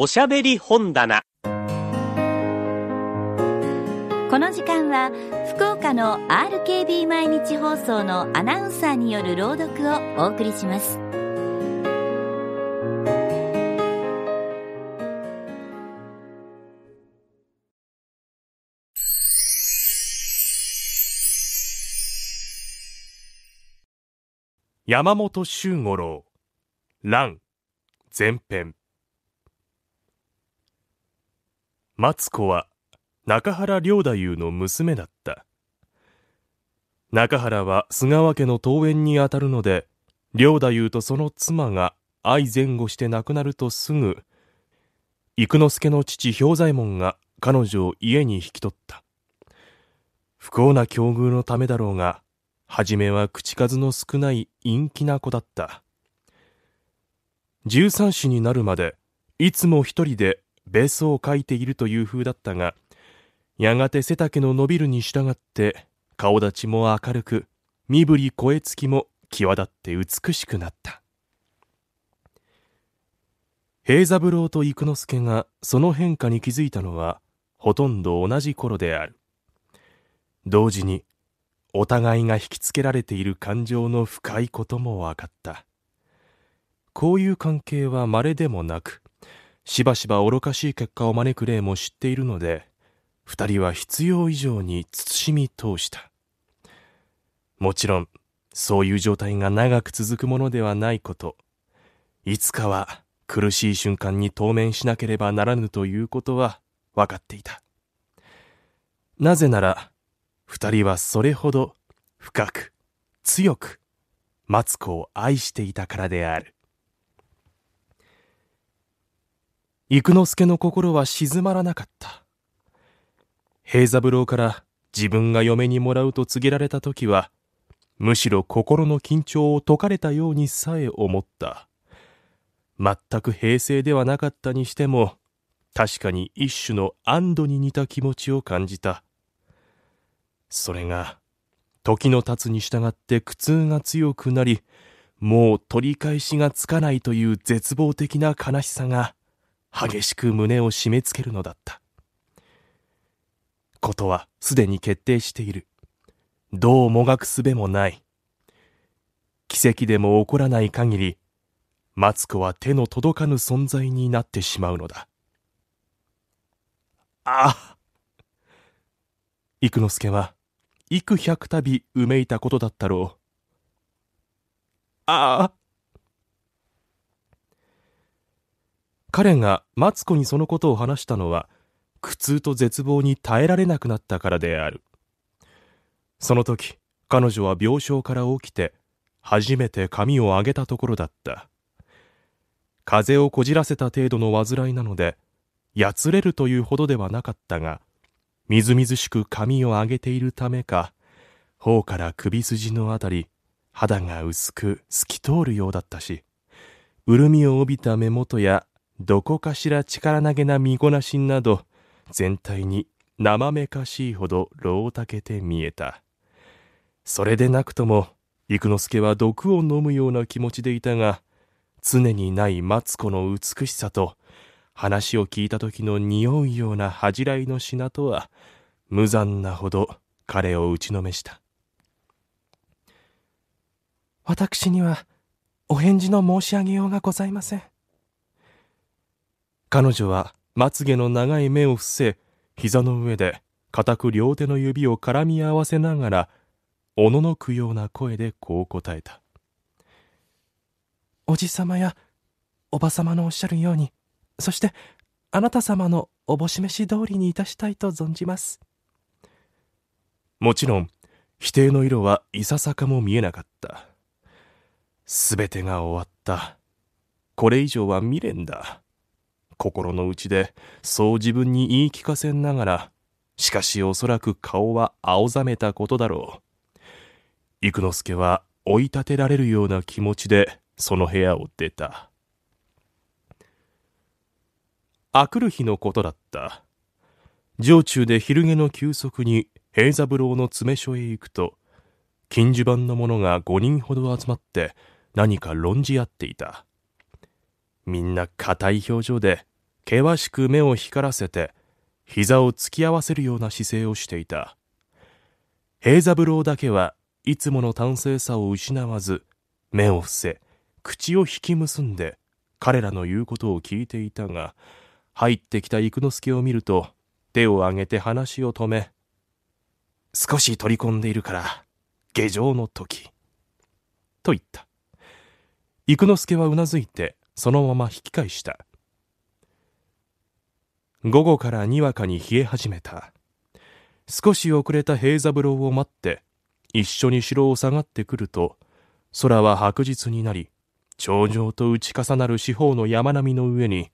おしゃべり本棚この時間は福岡の RKB 毎日放送のアナウンサーによる朗読をお送りします山本周五郎ン前編松子は中原良太夫の娘だった中原は菅和家の登園にあたるので良太夫とその妻が相前後して亡くなるとすぐ幾之助の父兵左衛門が彼女を家に引き取った不幸な境遇のためだろうが初めは口数の少ない陰気な子だった13子になるまでいつも一人でベスを描いているという風だったが、やがて背丈の伸びるに従って、顔立ちも明るく、身振り声つきも際立って美しくなった。平三郎と育之助がその変化に気づいたのは、ほとんど同じ頃である。同時に、お互いが引きつけられている感情の深いことも分かった。こういう関係は稀でもなく、しばしば愚かしい結果を招く例も知っているので、二人は必要以上に慎み通した。もちろん、そういう状態が長く続くものではないこと、いつかは苦しい瞬間に当面しなければならぬということは分かっていた。なぜなら、二人はそれほど深く、強く、マツコを愛していたからである。育之助の心は静まらなかった。平三郎から自分が嫁にもらうと告げられた時は、むしろ心の緊張を解かれたようにさえ思った。全く平成ではなかったにしても、確かに一種の安堵に似た気持ちを感じた。それが、時の経つに従って苦痛が強くなり、もう取り返しがつかないという絶望的な悲しさが、激しく胸を締め付けるのだったことはすでに決定しているどうもがくすべもない奇跡でも起こらない限りマツコは手の届かぬ存在になってしまうのだああ幾之助は幾百度うめいたことだったろうああ彼がマツコにそのことを話したのは苦痛と絶望に耐えられなくなったからであるその時彼女は病床から起きて初めて髪を上げたところだった風邪をこじらせた程度の患いなのでやつれるというほどではなかったがみずみずしく髪を上げているためか頬から首筋のあたり肌が薄く透き通るようだったし潤みを帯びた目元やどこかしら力投げな身ごなしなど全体に生めかしいほど老をたけて見えたそれでなくとも幾之助は毒を飲むような気持ちでいたが常にないマツコの美しさと話を聞いた時の匂うような恥じらいの品とは無残なほど彼を打ちのめした私にはお返事の申し上げようがございません彼女はまつげの長い目を伏せ膝の上で固く両手の指を絡み合わせながらおののくような声でこう答えた「おじさまやおばさまのおっしゃるようにそしてあなた様のおぼし召し通りにいたしたいと存じます」もちろん否定の色はいささかも見えなかったすべてが終わったこれ以上は未練だ心の内でそう自分に言い聞かせながらしかしおそらく顔は青ざめたことだろう幾之助は追い立てられるような気持ちでその部屋を出たあくる日のことだった城中で昼下の休息に平三郎の詰め所へ行くと近所版の者が5人ほど集まって何か論じ合っていたみんな硬い表情で険しく目を光らせて膝を突き合わせるような姿勢をしていた平三郎だけはいつもの端正さを失わず目を伏せ口を引き結んで彼らの言うことを聞いていたが入ってきた幾之助を見ると手を挙げて話を止め少し取り込んでいるから下城の時と言った幾之助はうなずいてそのまま引き返した午後からにわかに冷え始めた少し遅れた平三郎を待って一緒に城を下がってくると空は白日になり頂上と打ち重なる四方の山並みの上に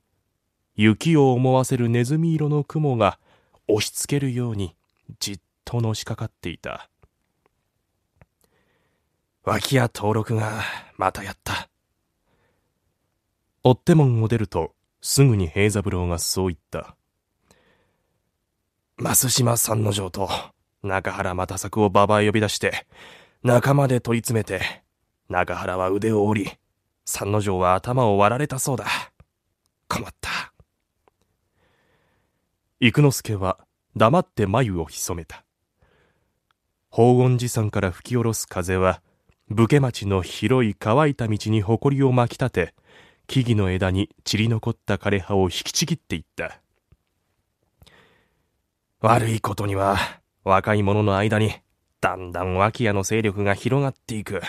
雪を思わせるネズミ色の雲が押しつけるようにじっとのしかかっていた脇屋登録がまたやった追手門を出るとすぐに平三郎がそう言った増島三之丞と中原又作を馬場へ呼び出して仲間で問い詰めて中原は腕を折り三之丞は頭を割られたそうだ困った幾之助は黙って眉を潜めた宝厳寺山から吹き下ろす風は武家町の広い乾いた道に誇りを巻き立て木々の枝に散り残った枯れ葉を引きちぎっていった悪いことには若い者の間にだんだん脇屋の勢力が広がっていく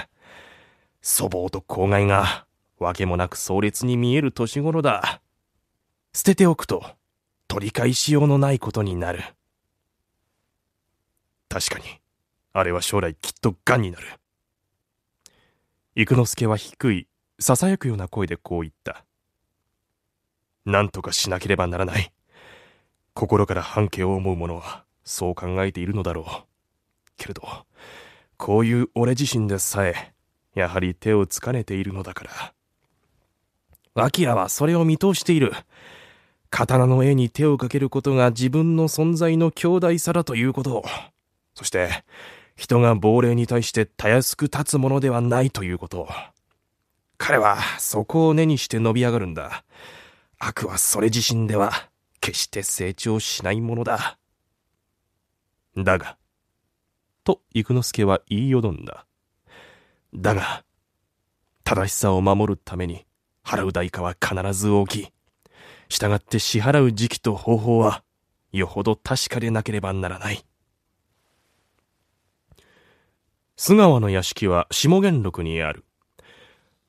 粗暴と公害が訳もなく壮烈に見える年頃だ捨てておくと取り返しようのないことになる確かにあれは将来きっと癌になる。幾之助は低いささやくような声でこう言った。んとかしなければならない。心から半径を思う者は、そう考えているのだろう。けれど、こういう俺自身でさえ、やはり手をつかねているのだから。脇屋はそれを見通している。刀の絵に手をかけることが自分の存在の強大さだということを。そして、人が亡霊に対してたやすく立つものではないということを。彼はそこを根にして伸び上がるんだ。悪はそれ自身では決して成長しないものだ。だが、と育之助は言いよどんだ。だが、正しさを守るために払う代価は必ず大きい。従って支払う時期と方法はよほど確かでなければならない。菅川の屋敷は下元禄にある。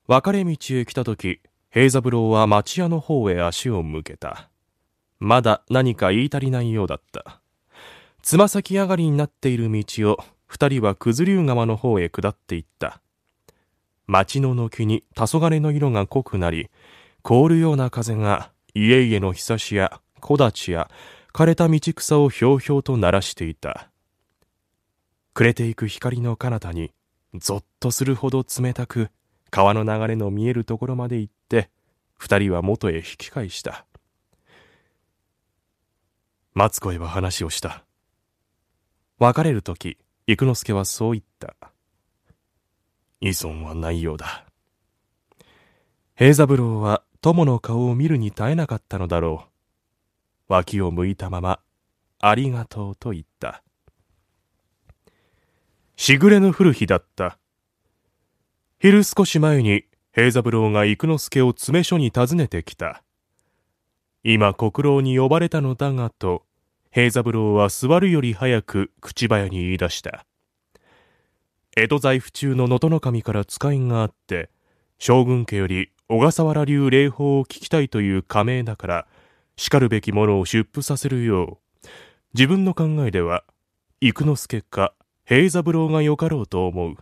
分かれ道へ来た時平三郎は町屋の方へ足を向けたまだ何か言い足りないようだったつま先上がりになっている道を二人は九頭竜川の方へ下っていった町の軒に黄昏の色が濃くなり凍るような風が家々のひさしや木立や枯れた道草をひょうひょうと鳴らしていた暮れていく光の彼方にぞっとするほど冷たく川の流れの見えるところまで行って、二人は元へ引き返した。松子へは話をした。別れる時、幾之助はそう言った。依存はないようだ。平三郎は友の顔を見るに耐えなかったのだろう。脇を向いたまま、ありがとうと言った。しぐれの降る日だった。昼少し前に平三郎が幾之助を詰め所に訪ねてきた今国老に呼ばれたのだがと平三郎は座るより早く口早に言い出した江戸在府中の能登の守から使いがあって将軍家より小笠原流霊法を聞きたいという仮名だからしかるべきものを出布させるよう自分の考えでは幾之助か平三郎がよかろうと思う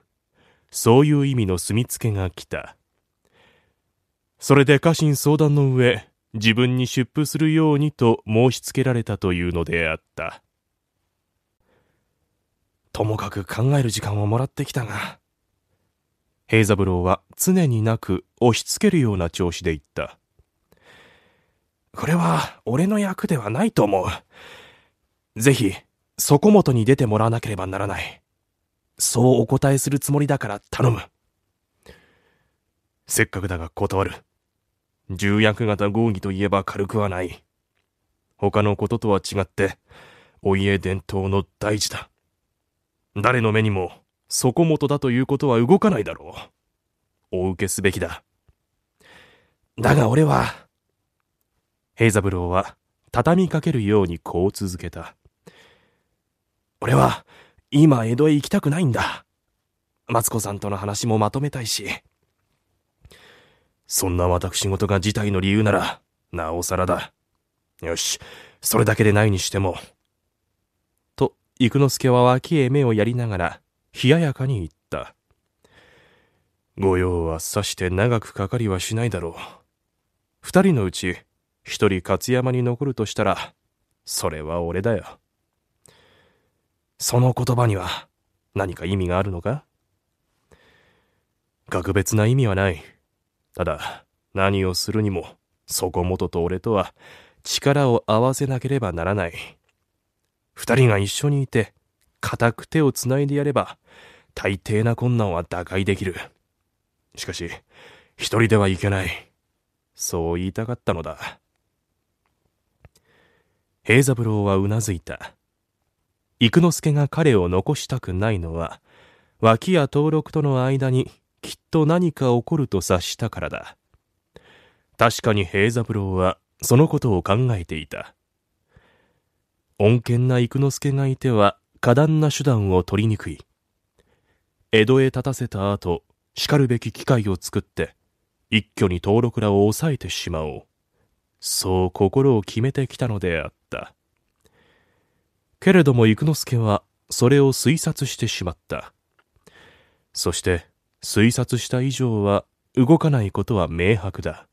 そういう意味の墨付けが来た。それで家臣相談の上、自分に出布するようにと申し付けられたというのであった。ともかく考える時間をもらってきたが、平三郎は常になく押し付けるような調子で言った。これは俺の役ではないと思う。ぜひ、底本に出てもらわなければならない。そうお答えするつもりだから頼む。せっかくだが断る。重役型合議といえば軽くはない。他のこととは違って、お家伝統の大事だ。誰の目にも、底本だということは動かないだろう。お受けすべきだ。だが俺は、平三郎は畳みかけるようにこう続けた。俺は、今江戸へ行きたくないんだ。マツコさんとの話もまとめたいし。そんな私事が事態の理由なら、なおさらだ。よし、それだけでないにしても。と、幾之助は脇へ目をやりながら、冷ややかに言った。御用はさして長くかかりはしないだろう。二人のうち、一人勝山に残るとしたら、それは俺だよ。その言葉には何か意味があるのか格別な意味はない。ただ、何をするにも、そこもとと俺とは力を合わせなければならない。二人が一緒にいて、固く手をつないでやれば、大抵な困難は打開できる。しかし、一人ではいけない。そう言いたかったのだ。平三郎はうなずいた。育之助が彼を残したくないのは、脇や登録との間にきっと何か起こると察したからだ。確かに平三郎はそのことを考えていた。穏健な育之助がいては、過断な手段を取りにくい。江戸へ立たせた後、かるべき機会を作って、一挙に登録らを抑えてしまおう。そう心を決めてきたのであった。けれども幾之助はそれを推察してしまったそして推察した以上は動かないことは明白だ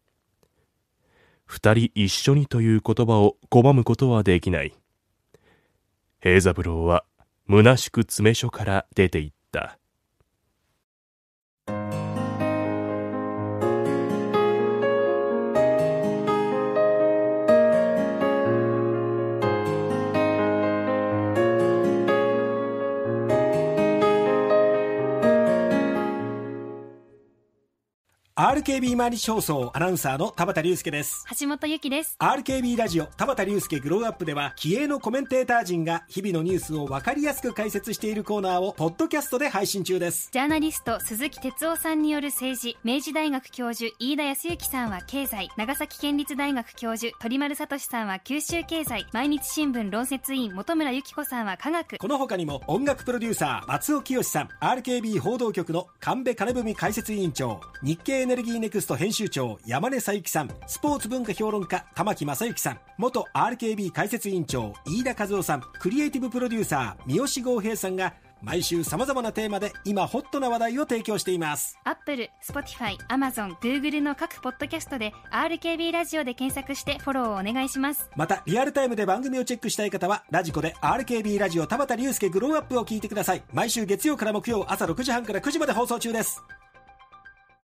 二人一緒にという言葉を拒むことはできない平三郎は虚しく詰め所から出て行った RKB 毎日放送アナウンサーの田畑隆介です橋本由紀です RKB ラジオ田畑隆介グローアップでは気鋭のコメンテーター陣が日々のニュースを分かりやすく解説しているコーナーをポッドキャストで配信中ですジャーナリスト鈴木哲夫さんによる政治明治大学教授飯田康之さんは経済長崎県立大学教授鳥丸聡さんは九州経済毎日新聞論説委員本村由紀子さんは科学この他にも音楽プロデューサー松尾清さん RKB 報道局の神戸金文解説委員長日経エネルルギーネクスト編集長山根佐之さんスポーツ文化評論家玉木正之さん元 RKB 解説委員長飯田和夫さんクリエイティブプロデューサー三好剛平さんが毎週さまざまなテーマで今ホットな話題を提供していますアップル、スポティファイ、アマゾン、グーグルの各ポッドキャストで RKB ラジオで検索してフォローをお願いしますまたリアルタイムで番組をチェックしたい方はラジコで RKB ラジオ田畑隆介グローアップを聞いてください毎週月曜から木曜朝6時半から9時まで放送中です